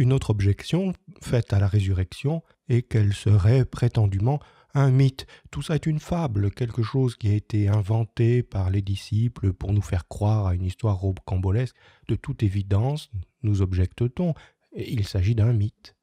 Une autre objection faite à la résurrection est qu'elle serait prétendument un mythe. Tout ça est une fable, quelque chose qui a été inventé par les disciples pour nous faire croire à une histoire robe cambolesque. De toute évidence, nous objecte-t-on, il s'agit d'un mythe.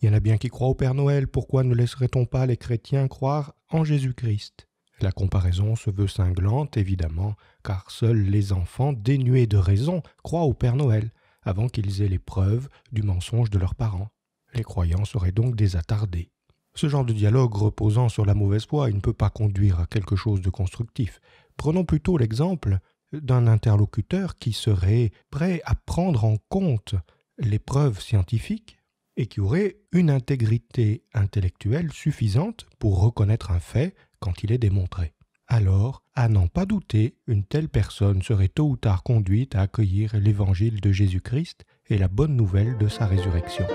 Il y en a bien qui croient au Père Noël, pourquoi ne laisserait-on pas les chrétiens croire en Jésus-Christ La comparaison se veut cinglante, évidemment, car seuls les enfants dénués de raison croient au Père Noël avant qu'ils aient les preuves du mensonge de leurs parents. Les croyants seraient donc désattardés. Ce genre de dialogue reposant sur la mauvaise foi ne peut pas conduire à quelque chose de constructif. Prenons plutôt l'exemple d'un interlocuteur qui serait prêt à prendre en compte les preuves scientifiques et qui aurait une intégrité intellectuelle suffisante pour reconnaître un fait quand il est démontré alors, à n'en pas douter, une telle personne serait tôt ou tard conduite à accueillir l'évangile de Jésus-Christ et la bonne nouvelle de sa résurrection.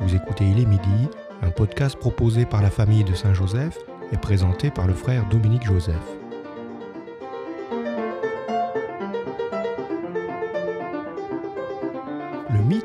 Vous écoutez Il est midi, un podcast proposé par la famille de Saint-Joseph et présenté par le frère Dominique Joseph.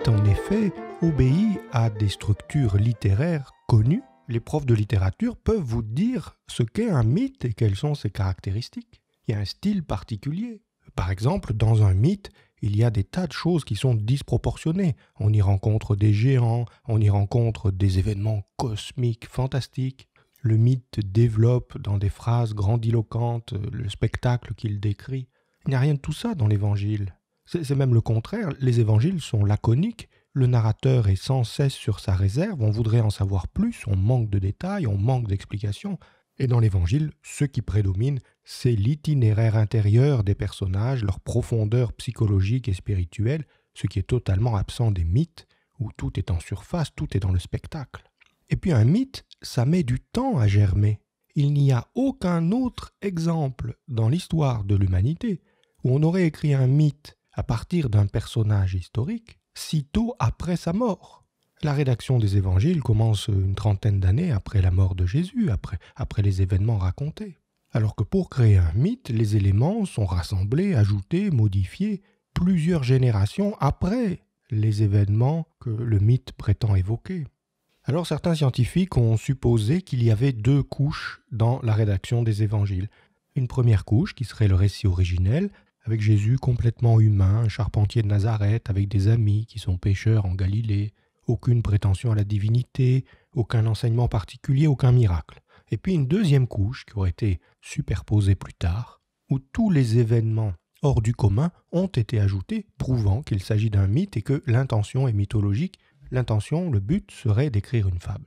en effet obéit à des structures littéraires connues. Les profs de littérature peuvent vous dire ce qu'est un mythe et quelles sont ses caractéristiques. Il y a un style particulier. Par exemple, dans un mythe, il y a des tas de choses qui sont disproportionnées. On y rencontre des géants, on y rencontre des événements cosmiques fantastiques. Le mythe développe dans des phrases grandiloquentes euh, le spectacle qu'il décrit. Il n'y a rien de tout ça dans l'Évangile. C'est même le contraire, les évangiles sont laconiques, le narrateur est sans cesse sur sa réserve, on voudrait en savoir plus, on manque de détails, on manque d'explications. Et dans l'évangile, ce qui prédomine, c'est l'itinéraire intérieur des personnages, leur profondeur psychologique et spirituelle, ce qui est totalement absent des mythes, où tout est en surface, tout est dans le spectacle. Et puis un mythe, ça met du temps à germer. Il n'y a aucun autre exemple dans l'histoire de l'humanité où on aurait écrit un mythe à partir d'un personnage historique, sitôt après sa mort. La rédaction des évangiles commence une trentaine d'années après la mort de Jésus, après, après les événements racontés. Alors que pour créer un mythe, les éléments sont rassemblés, ajoutés, modifiés plusieurs générations après les événements que le mythe prétend évoquer. Alors certains scientifiques ont supposé qu'il y avait deux couches dans la rédaction des évangiles. Une première couche qui serait le récit originel, avec Jésus complètement humain, un charpentier de Nazareth, avec des amis qui sont pêcheurs en Galilée, aucune prétention à la divinité, aucun enseignement particulier, aucun miracle. Et puis une deuxième couche qui aurait été superposée plus tard, où tous les événements hors du commun ont été ajoutés, prouvant qu'il s'agit d'un mythe et que l'intention est mythologique, l'intention, le but serait d'écrire une fable.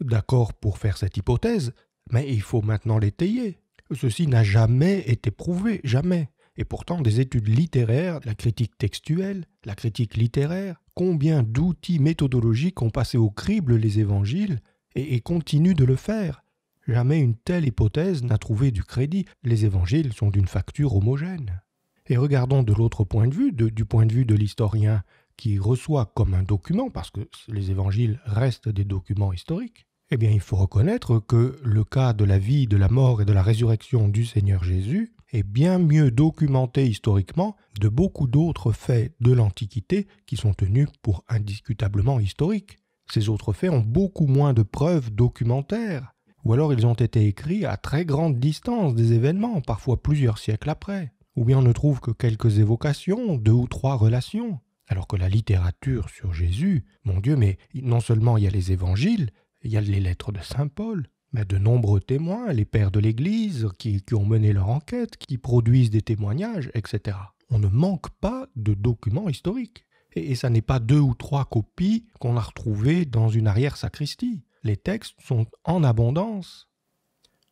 D'accord pour faire cette hypothèse, mais il faut maintenant l'étayer. Ceci n'a jamais été prouvé, jamais. Et pourtant, des études littéraires, la critique textuelle, la critique littéraire, combien d'outils méthodologiques ont passé au crible les évangiles et, continuent de le faire. Jamais une telle hypothèse n'a trouvé du crédit. Les évangiles sont d'une facture homogène. Et regardons de l'autre point de vue, du point de vue de l'historien qui reçoit comme un document, parce que les évangiles restent des documents historiques, eh bien il faut reconnaître que le cas de la vie, de la mort et de la résurrection du Seigneur Jésus est bien mieux documenté historiquement de beaucoup d'autres faits de l'Antiquité qui sont tenus pour indiscutablement historiques. Ces autres faits ont beaucoup moins de preuves documentaires, ou alors ils ont été écrits à très grande distance des événements, parfois plusieurs siècles après, ou bien on ne trouve que quelques évocations, deux ou trois relations, alors que la littérature sur Jésus, mon Dieu, mais non seulement il y a les évangiles, il y a les lettres de Saint Paul, mais de nombreux témoins, les pères de l'Église qui, ont mené leur enquête, qui produisent des témoignages, etc. On ne manque pas de documents historiques. Et, et ça n'est pas deux ou trois copies qu'on a retrouvées dans une arrière-sacristie. Les textes sont en abondance.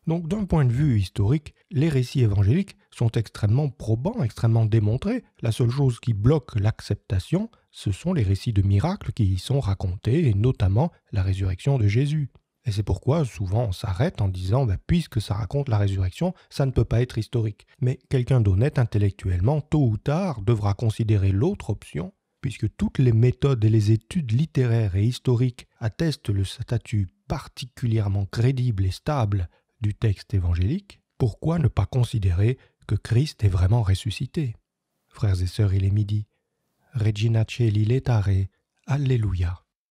Donc d'un point de vue historique, les récits évangéliques sont extrêmement probants, extrêmement démontrés. La seule chose qui bloque l'acceptation, ce sont les récits de miracles qui y sont racontés, et notamment la résurrection de Jésus. Et c'est pourquoi souvent on s'arrête en disant bah, puisque ça raconte la résurrection, ça ne peut pas être historique. Mais quelqu'un d'honnête intellectuellement, tôt ou tard, devra considérer l'autre option, puisque toutes les méthodes et les études littéraires et historiques attestent le statut particulièrement crédible et stable du texte évangélique, pourquoi ne pas considérer que Christ est vraiment ressuscité Frères et sœurs, il est midi. Regina Celi letare. Alléluia.